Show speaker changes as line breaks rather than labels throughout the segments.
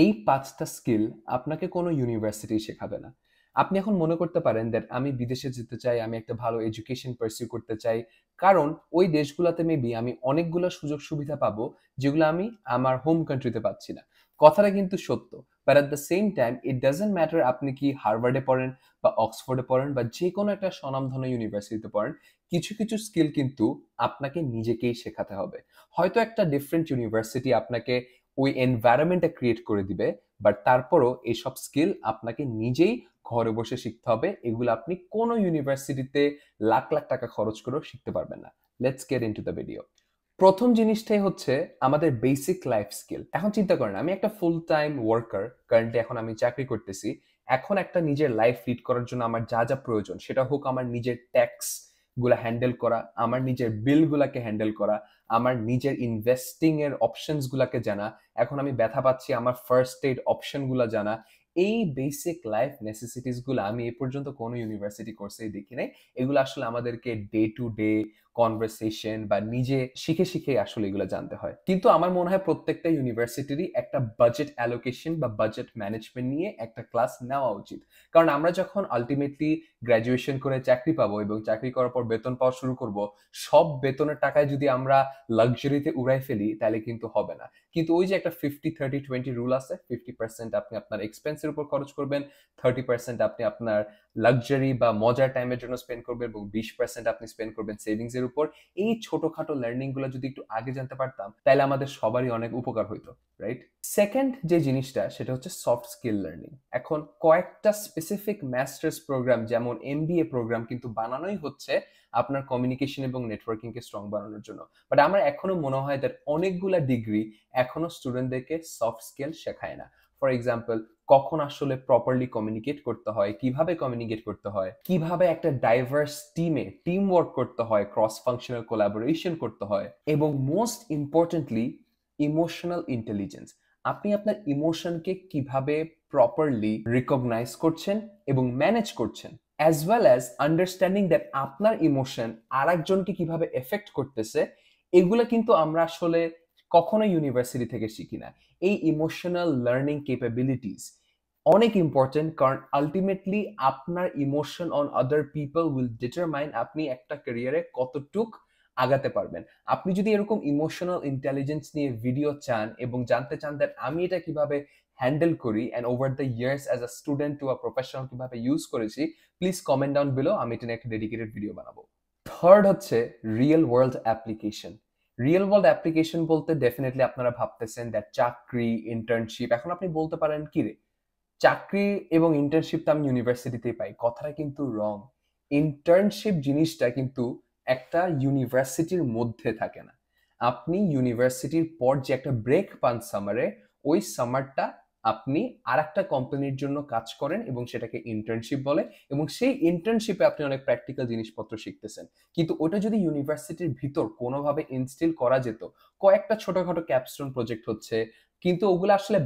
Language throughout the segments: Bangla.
এই পাঁচটা স্কিল আপনাকে কোনো ইউনিভার্সিটি শেখাবে না আপনি এখন মনে করতে পারেন দ্যাট আমি বিদেশে যেতে চাই আমি একটা ভালো এডুকেশন পার্সিউ করতে চাই কারণ ওই দেশগুলোতে মেবি আমি অনেকগুলো সুযোগ সুবিধা পাবো যেগুলো আমি আমার হোম কান্ট্রিতে পাচ্ছি না কথাটা কিন্তু সত্য but at the same time it doesn't matter আপনি কি হার্ভার্ডে পড়েন বা অক্সফোর্ডে পড়েন বা যে কোনো একটা স্বনামধন্য ইউনিভার্সিটিতে পড়েন কিছু কিছু স্কিল কিন্তু আপনাকে নিজেকেই শেখাতে হবে হয়তো একটা ডিফারেন্ট ইউনিভার্সিটি আপনাকে ওই এনভায়রনমেন্টটা ক্রিয়েট করে দিবে বাট তারপরও এইসব স্কিল আপনাকে নিজেই ঘরে বসে শিখতে হবে এগুলো আপনি কোনো ইউনিভার্সিটিতে লাখ লাখ টাকা খরচ করেও শিখতে পারবেন না let's get into the video প্রথম জিনিসটাই হচ্ছে আমাদের বেসিক লাইফ স্কিল এখন চিন্তা করেন আমি একটা ফুল টাইম ওয়ার্কার কারেন্টলি এখন আমি চাকরি করতেছি এখন একটা নিজের লাইফ লিড করার জন্য আমার যা যা প্রয়োজন সেটা হোক আমার নিজের ট্যাক্স গুলা হ্যান্ডেল করা আমার নিজের বিলগুলাকে হ্যান্ডেল করা আমার নিজের ইনভেস্টিং এর অপশনস গুলাকে জানা এখন আমি ব্যথা পাচ্ছি আমার ফার্স্ট এইড অপশন গুলা জানা এই বেসিক লাইফ নেসেসিটিস গুলো আমি এ পর্যন্ত কোনো ইউনিভার্সিটি কোর্সে দেখি নাই এগুলো আসলে আমাদেরকে ডে টু ডে কনভারসেশন বা নিজে শিখে শিখে আসলে এগুলো জানতে হয় কিন্তু আমার মনে হয় প্রত্যেকটা ইউনিভার্সিটিরই একটা বাজেট অ্যালোকেশন বা বাজেট ম্যানেজমেন্ট নিয়ে একটা ক্লাস নেওয়া উচিত কারণ আমরা যখন আলটিমেটলি গ্র্যাজুয়েশন করে চাকরি পাবো এবং চাকরি করার পর বেতন পাওয়া শুরু করব সব বেতনের টাকায় যদি আমরা লাক্সারিতে উড়াই ফেলি তাহলে কিন্তু হবে না কিন্তু ওই যে একটা ফিফটি থার্টি টোয়েন্টি রুল আছে ফিফটি পার্সেন্ট আপনি আপনার এক্সপেন্সের উপর খরচ করবেন থার্টি পার্সেন্ট আপনি আপনার লাগজারি বা মজার টাইমের জন্য স্পেন্ড করবেন এবং বিশ পার্সেন্ট আপনি স্পেন্ড করবেন সেভিংস এর উপর এই ছোটখাটো লার্নিং গুলো যদি একটু আগে জানতে পারতাম তাহলে আমাদের সবারই অনেক উপকার হইতো রাইট সেকেন্ড যে জিনিসটা সেটা হচ্ছে সফট স্কিল লার্নিং এখন কয়েকটা স্পেসিফিক মাস্টার্স প্রোগ্রাম যেমন এমবিএ প্রোগ্রাম কিন্তু বানানোই হচ্ছে আপনার কমিউনিকেশন এবং নেটওয়ার্কিং কে স্ট্রং বানানোর জন্য বাট আমার এখনো মনে হয় দ্যাট অনেকগুলা ডিগ্রি এখনো স্টুডেন্টদেরকে সফট স্কিল শেখায় না ফর এক্সাম্পল কখন আসলে প্রপারলি কমিউনিকেট করতে হয় কিভাবে কমিউনিকেট করতে হয় কিভাবে একটা ডাইভার্স টিমে টিম ওয়ার্ক করতে হয় ক্রস ফাংশনাল কোলাবোরেশন করতে হয় এবং মোস্ট ইম্পর্টেন্টলি ইমোশনাল ইন্টেলিজেন্স আপনি আপনার ইমোশনকে কিভাবে প্রপারলি রিকগনাইজ করছেন এবং ম্যানেজ করছেন as well as understanding that আপনার ইমোশন আর একজনকে কিভাবে এফেক্ট করতেছে এগুলো কিন্তু আমরা আসলে কখনো ইউনিভার্সিটি থেকে শিখি না এই ইমোশনাল লার্নিং কেপাবিলিটিস অনেক ইম্পর্টেন্ট কারণ আলটিমেটলি আপনার emotion on other people will determine আপনি একটা ক্যারিয়ারে কতটুক আগাতে পারবেন আপনি যদি এরকম ইমোশনাল ইন্টেলিজেন্স নিয়ে ভিডিও চান এবং জানতে চান দ্যাট আমি এটা কিভাবে হ্যান্ডেল করি and over the years as a student to a professional কিভাবে ইউজ করেছি প্লিজ কমেন্ট ডাউন বিলো আমি এটা নিয়ে একটা ডেডিকেটেড ভিডিও বানাবো থার্ড হচ্ছে real world application real world application বলতে ডেফিনেটলি আপনারা ভাবতেছেন দ্যাট চাকরি ইন্টার্নশিপ এখন আপনি বলতে পারেন কি রে চাকরি এবং ইন্টার্নশিপ তো আমি ইউনিভার্সিটিতেই পাই কথাটা কিন্তু রং ইন্টার্নশিপ জিনিসটা কিন্তু একটা ইউনিভার্সিটির মধ্যে থাকে না আপনি ইউনিভার্সিটির পর যে একটা ব্রেক পান সামারে ওই সামারটা আপনি আর একটা কোম্পানির জন্য কাজ করেন এবং সেটাকে ইন্টার্নশিপ বলে এবং সেই ইন্টার্নশিপে আপনি অনেক প্র্যাকটিক্যাল জিনিসপত্র শিখতেছেন কিন্তু ওটা যদি ইউনিভার্সিটির ভিতর কোনোভাবে ইনস্টিল করা যেত কয়েকটা ছোটোখাটো ক্যাপস্টোন প্রজেক্ট হচ্ছে কিন্তু ওগুলো আসলে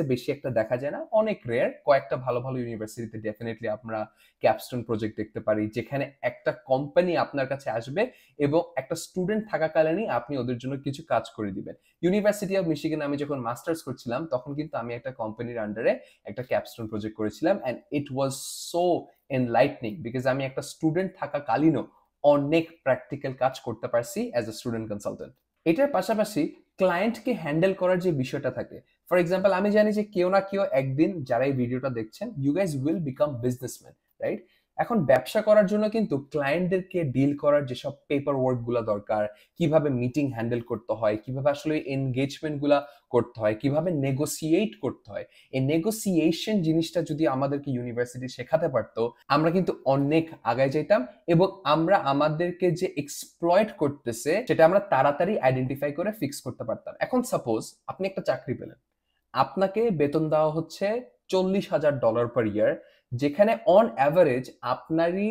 এ বেশি একটা দেখা যায় না অনেক রেয়ার কয়েকটা ভালো ভালো ইউনিভার্সিটিতে ডেফিনেটলি আমরা ক্যাপস্টোন প্রজেক্ট দেখতে পারি যেখানে একটা কোম্পানি আপনার কাছে আসবে এবং একটা স্টুডেন্ট থাকাকালীনই আপনি ওদের জন্য কিছু কাজ করে দিবেন ইউনিভার্সিটি অফ মিশিগান আমি যখন মাস্টার্স করছিলাম তখন কিন্তু আমি একটা কোম্পানির আন্ডারে একটা ক্যাপস্টোন প্রজেক্ট করেছিলাম and it was so enlightening because আমি একটা স্টুডেন্ট থাকাকালীনও অনেক প্র্যাকটিক্যাল কাজ করতে পারছি অ্যাজ এ স্টুডেন্ট কনসালটেন্ট এটার পাশাপাশি ক্লায়েন্টকে হ্যান্ডেল করার যে বিষয়টা থাকে ফর এক্সাম্পল আমি জানি যে কেউ না কেউ একদিন যারা এই ভিডিওটা দেখছেন you guys will become businessman right এখন ব্যবসা করার জন্য কিন্তু ক্লায়েন্টদেরকে ডিল করার যেসব পেপার ওয়ার্ক গুলো দরকার কিভাবে মিটিং হ্যান্ডেল করতে হয় কিভাবে আসলে এনগেজমেন্ট গুলো করতে হয় কিভাবে নেগোসিয়েট করতে হয় এই নেগোসিয়েশন জিনিসটা যদি আমাদেরকে ইউনিভার্সিটি শেখাতে পারতো আমরা কিন্তু অনেক আগায় যেতাম এবং আমরা আমাদেরকে যে এক্সপ্লয়েট করতেছে সেটা আমরা তাড়াতাড়ি আইডেন্টিফাই করে ফিক্স করতে পারতাম এখন সাপোজ আপনি একটা চাকরি পেলেন আপনাকে বেতন দেওয়া হচ্ছে চল্লিশ হাজার ডলার পার ইয়ার যেখানে অন অ্যাভারেজ আপনারই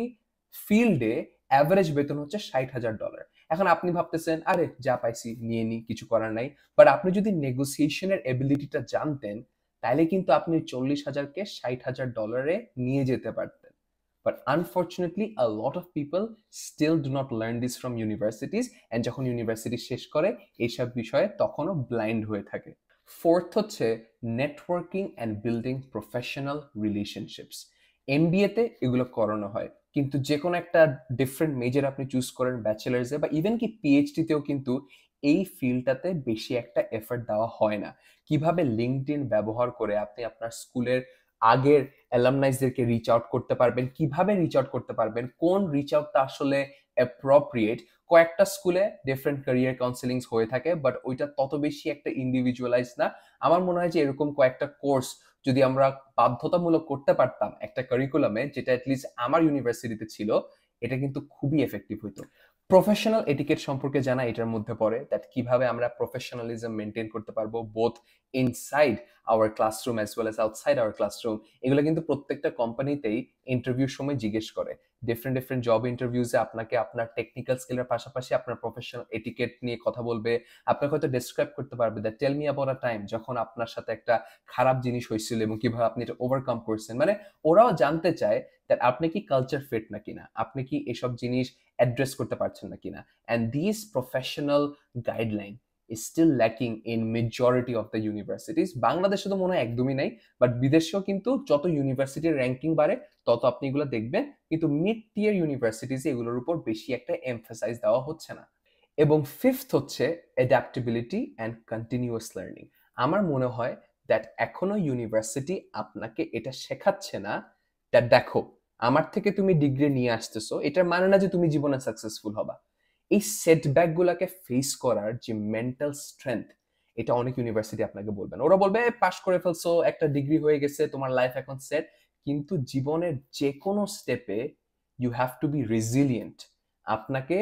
ফিল্ডে অ্যাভারেজ বেতন হচ্ছে ষাট হাজার ডলার এখন আপনি ভাবতেছেন আরে যা পাইছি নিয়ে নি কিছু করার নাই বাট আপনি যদি নেগোসিয়েশনের এবিলিটিটা জানতেন তাহলে কিন্তু আপনি চল্লিশ হাজারকে ষাট হাজার ডলারে নিয়ে যেতে পারতেন but unfortunately a lot of people still do not learn this from universities and যখন ইউনিভার্সিটি শেষ করে এইসব বিষয়ে তখনও ব্লাইন্ড হয়ে থাকে ফোর্থ হচ্ছে networking and building professional relationships এমবিএতে এগুলো করানো হয় কিন্তু যে কোনো একটা ডিফারেন্ট মেজর আপনি চুজ করেন ব্যাচেলার্সে বা ইভেন কি পিএইচডিতেও কিন্তু এই ফিল্ডটাতে বেশি একটা এফার্ট দেওয়া হয় না কিভাবে লিঙ্কড ব্যবহার করে আপনি আপনার স্কুলের আগের অ্যালামনাইজদেরকে রিচ আউট করতে পারবেন কিভাবে রিচ আউট করতে পারবেন কোন রিচ আউটটা আসলে অ্যাপ্রোপ্রিয়েট কয়েকটা স্কুলে ডিফারেন্ট ক্যারিয়ার কাউন্সেলিংস হয়ে থাকে বাট ওইটা তত বেশি একটা ইন্ডিভিজুয়ালাইজ না আমার মনে হয় যে এরকম কয়েকটা কোর্স যদি আমরা বাধ্যতামূলক করতে পারতাম একটা কারিকুলামে যেটা অ্যাটলিস্ট আমার ইউনিভার্সিটিতে ছিল এটা কিন্তু খুবই এফেক্টিভ হইতো প্রফেশনাল এটিকেট সম্পর্কে জানা এটার মধ্যে পড়ে দ্যাট কিভাবে আমরা প্রফেশনালিজম মেনটেন করতে পারবো both inside our classroom as well as outside our classroom এগুলো কিন্তু প্রত্যেকটা কোম্পানিতেই ইন্টারভিউর সময় জিজ্ঞেস করে ডিফারেন্ট ডিফারেন্ট জব ইন্টারভিউজে আপনাকে আপনার টেকনিক্যাল স্কিলের পাশাপাশি আপনার প্রফেশনাল এটিকেট নিয়ে কথা বলবে আপনাকে হয়তো ডেসক্রাইব করতে পারবে that tell me about a time যখন আপনার সাথে একটা খারাপ জিনিস হয়েছিল এবং কিভাবে আপনি এটা ওভারকাম করছেন মানে ওরাও জানতে চায় দ্যাট আপনি কি কালচার ফিট না কিনা আপনি কি এসব জিনিস অ্যাড্রেস করতে পারছেন না কিনা and this professional guideline is still lacking in majority of the universities বাংলাদেশে তো মনে হয় একদমই নাই বাট বিদেশেও কিন্তু যত ইউনিভার্সিটির র্যাঙ্কিং বাড়ে তত আপনি এগুলো দেখবেন কিন্তু মিড টিয়ার ইউনিভার্সিটিস এগুলোর উপর বেশি একটা এমফাসাইজ দেওয়া হচ্ছে না এবং ফিফথ হচ্ছে অ্যাডাপ্টেবিলিটি অ্যান্ড কন্টিনিউয়াস লার্নিং আমার মনে হয় দ্যাট এখনো ইউনিভার্সিটি আপনাকে এটা শেখাচ্ছে না দ্যাট দেখো আমার থেকে তুমি ডিগ্রি নিয়ে আসতেছো এটার মানে না যে তুমি জীবনে সাকসেসফুল হবা এই সেটব্যাকগুলোকে ফেস করার যে মেন্টাল স্ট্রেংথ এটা অনেক ইউনিভার্সিটি আপনাকে বলবেন ওরা বলবে পাশ করে ফেলছো একটা ডিগ্রি হয়ে গেছে তোমার লাইফ এখন সেট কিন্তু জীবনের যে কোনো স্টেপে you have to be resilient আপনাকে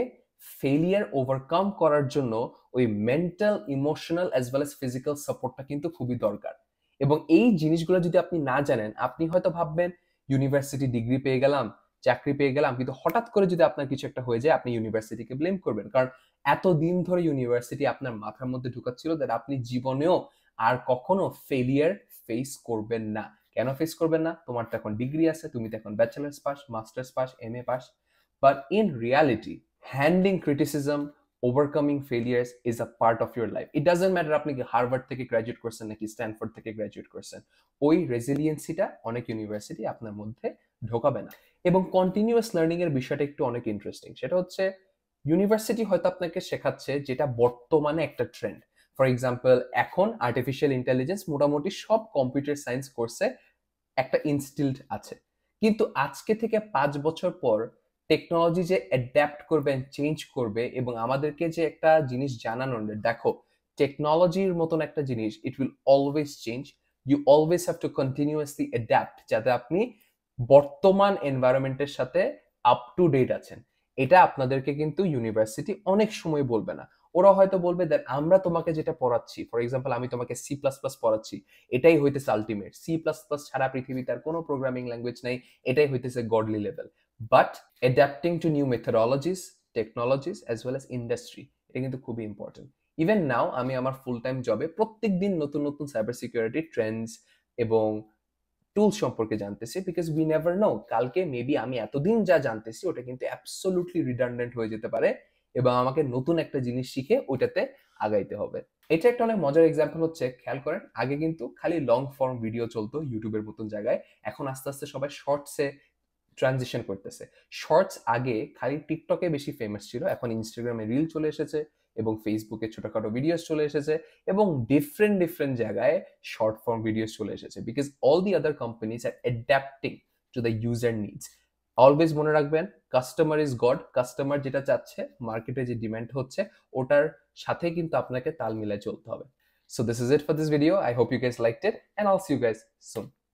ফেলিয়ার ওভারকাম করার জন্য ওই mental emotional as well as physical সাপোর্টটা কিন্তু খুবই দরকার এবং এই জিনিসগুলো যদি আপনি না জানেন আপনি হয়তো ভাববেন ইউনিভার্সিটি ডিগ্রি পেয়ে গেলাম চাকরি পেয়ে গেলাম কিন্তু হঠাৎ করে যদি আপনার কিছু একটা হয়ে যায় আপনি ইউনিভার্সিটিকে ব্লেম করবেন কারণ এতদিন ধরে ইউনিভার্সিটি আপনার মাথার মধ্যে ঢুকাচ্ছিল দ্যাট আপনি জীবনেও আর কখনো ফেলিয়ার ফেস করবেন না কেন ফেস করবেন না তোমার তো এখন ডিগ্রি আছে তুমি তো এখন bachelors pass masters pass M A pass but in reality handling criticism overcoming failures is a part of your life it doesn't matter আপনি কি হার্ভার্ড থেকে গ্র্যাজুয়েট করছেন নাকি স্ট্যানফোর্ড থেকে গ্র্যাজুয়েট করছেন ওই রেজিলিয়েন্সিটা অনেক ইউনিভার্সিটি আপনার মধ্যে ঢোকাবে না এবং কন্টিনিউয়াস লার্নিং এর বিষয়টা একটু অনেক ইন্টারেস্টিং সেটা হচ্ছে ইউনিভার্সিটি হয়তো আপনাকে শেখাচ্ছে যেটা বর্তমানে একটা ট্রেন্ড ফর এক্সাম্পল এখন আর্টিফিশিয়াল ইন্টেলিজেন্স মোটামুটি সব কম্পিউটার সায়েন্স কোর্সে একটা ইনস্টিলড আছে কিন্তু আজকে থেকে পাঁচ বছর পর টেকনোলজি যে অ্যাডাপ্ট করবে চেঞ্জ করবে এবং আমাদেরকে যে একটা জিনিস জানানোর দেখো টেকনোলজির মতন একটা জিনিস it will always change you always have to continuously adapt যাতে আপনি বর্তমান এনভায়রনমেন্টের সাথে আপ টু ডেট আছেন এটা আপনাদেরকে কিন্তু ইউনিভার্সিটি অনেক সময় বলবে না ওরা হয়তো বলবে দেখ আমরা তোমাকে যেটা পড়াচ্ছি ফর এক্সাম্পল আমি তোমাকে সি প্লাস প্লাস পড়াচ্ছি এটাই হইতেছে আলটিমেট সি প্লাস প্লাস ছাড়া পৃথিবীতে আর কোনো প্রোগ্রামিং ল্যাঙ্গুয়েজ নাই এটাই হইতেছে godly level but adapting to new methodologies technologies as well as industry এটা কিন্তু খুবই ইম্পর্টেন্ট ইভেন নাও আমি আমার ফুল টাইম জবে প্রত্যেক দিন নতুন নতুন সাইবার সিকিউরিটি ট্রেন্ডস এবং টুল সম্পর্কে জানতেছি বিকজ উই নেভার নো কালকে মেবি আমি এতদিন যা জানতেছি ওটা কিন্তু অ্যাবসোলুটলি রিডান্ডেন্ট হয়ে যেতে পারে এবং আমাকে নতুন একটা জিনিস শিখে ওইটাতে আগাইতে হবে এটা একটা অনেক মজার এক্সাম্পল হচ্ছে খেয়াল করেন আগে কিন্তু খালি লং ফর্ম ভিডিও চলতো ইউটিউবের মতন জায়গায় এখন আস্তে আস্তে সবাই শর্টসে ট্রানজিশন করতেছে শর্টস আগে খালি টিকটকে বেশি ফেমাস ছিল এখন ইনস্টাগ্রামে রিল চলে এসেছে এবং ফেসবুকে ছোটখাটো ভিডিওস চলে এসেছে এবং ডিফারেন্ট ডিফারেন্ট জায়গায় শর্ট ফর্ম ভিডিওস চলে এসেছে because all the other companies are adapting to the user needs always মনে রাখবেন কাস্টমার ইজ গড কাস্টমার যেটা চাচ্ছে মার্কেটে যে ডিম্যান্ড হচ্ছে ওটার সাথে কিন্তু আপনাকে তাল মিলায় চলতে হবে so this is it for this video I hope you guys like it and I'll see you guys soon